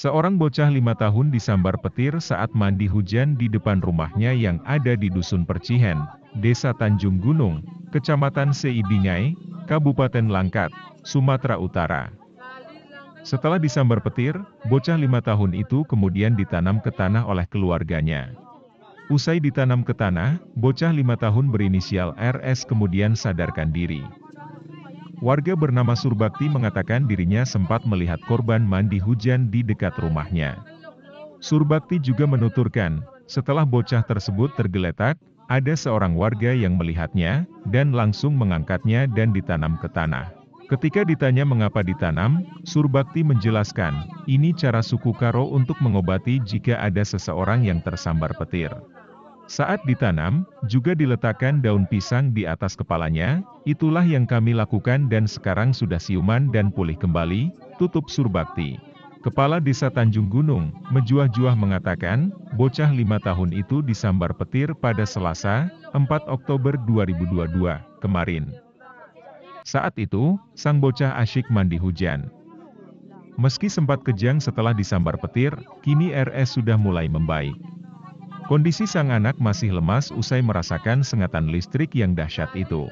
Seorang bocah lima tahun disambar petir saat mandi hujan di depan rumahnya yang ada di Dusun Percihen, Desa Tanjung Gunung, Kecamatan Seibingai, Kabupaten Langkat, Sumatera Utara. Setelah disambar petir, bocah lima tahun itu kemudian ditanam ke tanah oleh keluarganya. Usai ditanam ke tanah, bocah lima tahun berinisial RS kemudian sadarkan diri. Warga bernama Surbakti mengatakan dirinya sempat melihat korban mandi hujan di dekat rumahnya. Surbakti juga menuturkan, setelah bocah tersebut tergeletak, ada seorang warga yang melihatnya, dan langsung mengangkatnya dan ditanam ke tanah. Ketika ditanya mengapa ditanam, Surbakti menjelaskan, ini cara suku Karo untuk mengobati jika ada seseorang yang tersambar petir. Saat ditanam, juga diletakkan daun pisang di atas kepalanya, itulah yang kami lakukan dan sekarang sudah siuman dan pulih kembali, tutup Surbakti. Kepala Desa Tanjung Gunung, Mejuah-Juah mengatakan, bocah lima tahun itu disambar petir pada Selasa, 4 Oktober 2022, kemarin. Saat itu, sang bocah asyik mandi hujan. Meski sempat kejang setelah disambar petir, kini RS sudah mulai membaik. Kondisi sang anak masih lemas usai merasakan sengatan listrik yang dahsyat itu.